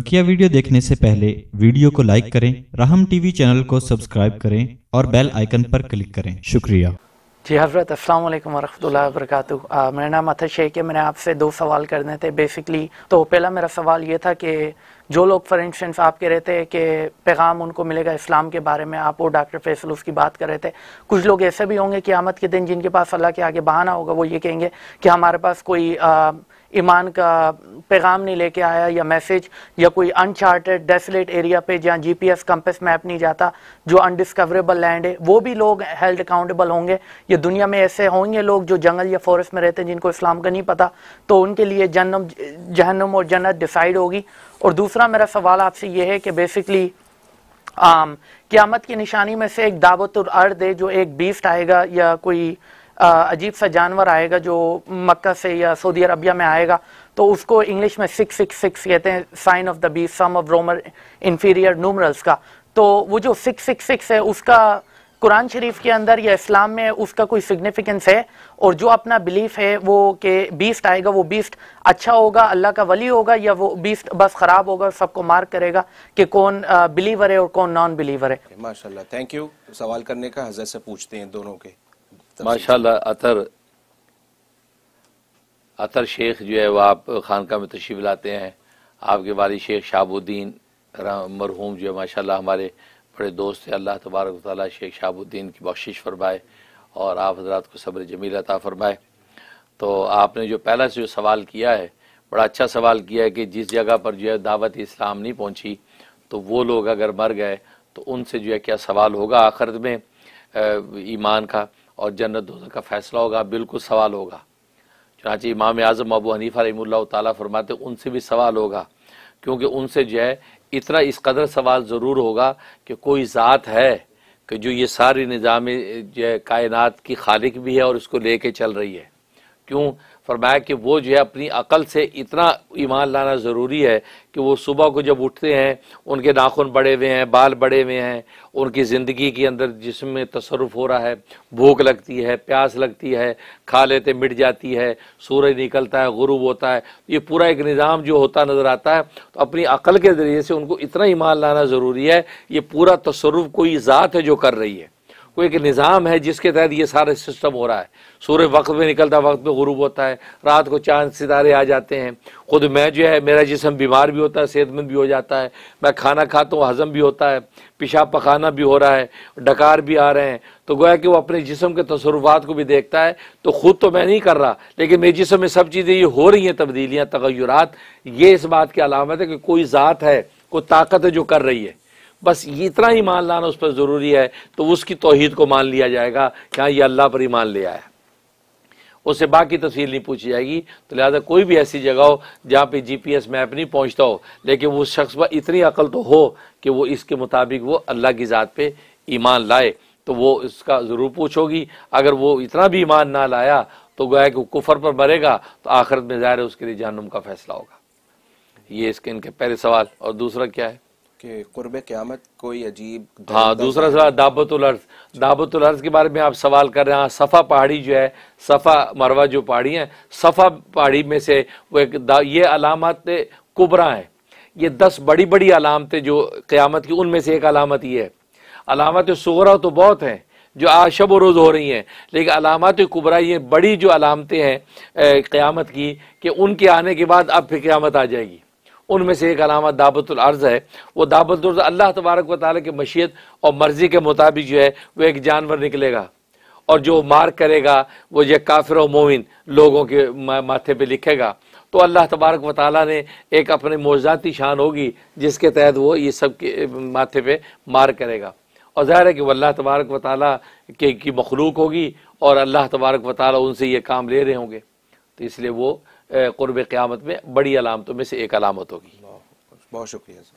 बकिया वीडियो देखने से पहले वीडियो को लाइक करें राहम टीवी चैनल को सब्सक्राइब करें और बेल आइकन पर क्लिक करें शुक्रिया जी हज़रत अस्सलाम वालेकुम वरक मेरा नाम अतर शेख है मैंने आपसे दो सवाल करने थे बेसिकली तो पहला मेरा सवाल ये था कि जो लोग फॉर इंस्टेंस आप कह रहे थे कि पैगाम उनको मिलेगा इस्लाम के बारे में आप वो डॉक्टर फैसल उसकी बात कर रहे थे कुछ लोग ऐसे भी होंगे कि आमद के दिन जिनके पास अल्लाह के आगे बहाना होगा वो ये कहेंगे कि हमारे पास कोई आ, ईमान का पैगाम नहीं लेके आया या मैसेज या कोई अनचार्टेड डेसलेट एरिया पे जहाँ G P S compass map नहीं जाता जो अनडिस्कवरेबल लैंड है वो भी लोग हेल्ड अकाउंटेबल होंगे या दुनिया में ऐसे होंगे लोग जो जंगल या फॉरेस्ट में रहते हैं जिनको इस्लाम का नहीं पता तो उनके लिए जन्म जहनम और जन्नत डिसाइड होगी और दूसरा मेरा सवाल आपसे ये है कि बेसिकली आम, क्यामत की निशानी में से एक दावत और अर्द है जो एक बीस्ट आएगा या कोई अजीब सा जानवर आएगा जो मक्का से या सऊदी अरबिया में आएगा तो उसको इंग्लिश में सिक्स सिक्स सिक्स कहते हैं sign of the B sum of Roman inferior numerals का तो वो जो सिक्स सिक्स सिक्स है उसका कुरान शरीफ के अंदर या इस्लाम में उसका कोई सिग्निफिकेंस है और जो अपना बिलीफ है वो कि बीस्ट आएगा वो बीस्ट अच्छा होगा अल्लाह का वली होगा या वो बीस्ट बस ख़राब होगा सबको मार करेगा कि कौन बिलीवर है और कौन नॉन बिलीवर है माशाल्लाह थैंक यू सवाल करने का हजरत से पूछते हैं दोनों के माशाल्लाह अतर अतर शेख जो है वह आप खानका में तशीफ लाते हैं आपके वाली शेख शाबुद्दीन मरहूम जो है माशाल्लाह हमारे बड़े दोस्त हैं अल्लाह तबारक ताली शेख शाबुद्दीन की बख्शिश फरमाए और आप हजरात को सब्र जमील अता फरमाए तो आपने जो पहला से जो सवाल किया है बड़ा अच्छा सवाल किया है कि जिस जगह पर जो है दावत इस्लाम नहीं पहुँची तो वो लोग अगर मर गए तो उनसे जो है क्या सवाल होगा आखिरत में ईमान का और जन्नत दोजख का फैसला होगा बिल्कुल सवाल होगा चुनाची इमाम आज़म अबू हनीफ़ा रही ताला फरमाते उनसे भी सवाल होगा क्योंकि उनसे जो है इतना इस कदर सवाल ज़रूर होगा कि कोई ज़ात है कि जो ये सारी निज़ाम जो है कायनत की खालिक भी है और उसको ले कर चल रही है क्यों फरमाया कि वो जो है अपनी अकल से इतना ईमान लाना ज़रूरी है कि वो सुबह को जब उठते हैं उनके नाखून बड़े हुए हैं बाल बड़े हुए हैं उनकी ज़िंदगी के अंदर जिसम में तसरफ हो रहा है भूख लगती है प्यास लगती है खा लेते मिट जाती है सूरज निकलता है गुरूब होता है ये पूरा एक निज़ाम जो होता नज़र आता है तो अपनी अकल के ज़रिए से उनको इतना ईमान लाना ज़रूरी है ये पूरा तसरफ कोई ज़ात है जो कर रही है कोई एक निज़ाम है जिसके तहत ये सारा सिस्टम हो रहा है सूर्य वक्त में निकलता वक्त में गुरूब होता है रात को चांद सितारे आ जाते हैं खुद मैं जो है मेरा जिसम बीमार भी होता है सेहतमंद भी हो जाता है मैं खाना खाता हूँ हज़म भी होता है पेशाब पखाना भी हो रहा है डकार भी आ रहे हैं तो गोया कि वो अपने जिसम के तसरुफात को भी देखता है तो ख़ुद तो मैं नहीं कर रहा लेकिन मेरे जिसम में सब चीज़ें ये हो रही हैं तब्दीलियाँ तगैरत ये इस बात की अलामत है कि कोई ज़ात है कोई ताकत है जो कर रही है बस इतना ही मान लाना उस पर ज़रूरी है तो उसकी तोहहीद को मान लिया जाएगा कि हाँ ये अल्लाह पर ही मान लिया है उससे बाकी तफसील नहीं पूछी जाएगी तो लिहाजा कोई भी ऐसी जगह हो जहाँ पे जीपीएस मैप नहीं पहुँचता हो लेकिन उस शख्स पर इतनी अकल तो हो कि वो इसके मुताबिक वो अल्लाह की ज़ात पे ईमान लाए तो वो इसका ज़रूर पूछोगी अगर वो इतना भी ईमान ना लाया तो गोया कि कुफर पर मरेगा तो आखिरत में ज़ाहिर है उसके लिए जहनुम का फैसला होगा ये इसके इनके पहले सवाल और दूसरा क्या है कि क़्यामत कोई अजीब हाँ दूसरा सवाल दाबतुल अर्ज दाबतुल के बारे में आप सवाल कर रहे हैं हाँ, सफ़ा पहाड़ी जो है सफ़ा मरवा जो पहाड़ी है सफ़ा पहाड़ी में से वो एक ये अलामत कुबरा हैं ये दस बड़ी बड़ी अलामतें जो क़्यामत की उनमें से एक अलामत ये है अलामत सगरा तो बहुत हैं जो आज शब रोज़ हो रही हैं लेकिन अलामत कुबरा ये बड़ी जो अलामतें हैं क़्यामत की कि उनके आने के बाद अब फिर क़्यामत आ जाएगी उनमें से एक अलामत दाबतुल अर्ज़ है वो दाबतुल अल्लाह तबारक व ताली की मशीयत और मर्ज़ी के मुताबिक जो है वो एक जानवर निकलेगा और जो मार करेगा वो ये काफिर मोमिन लोगों के माथे पे लिखेगा तो अल्लाह तबारक व ताली ने एक अपने मौजाती शान होगी जिसके तहत वो ये सब के माथे पे मार करेगा और ज़ाहिर है कि वह अल्लाह तबारक व ताली के की मखलूक होगी और अल्लाह तबारक व ताली उनसे ये काम ले रहे होंगे तो इसलिए वो कुर्ब क़्यामत में बड़ी अलामतों में से एक अलामत होगी बहुत शुक्रिया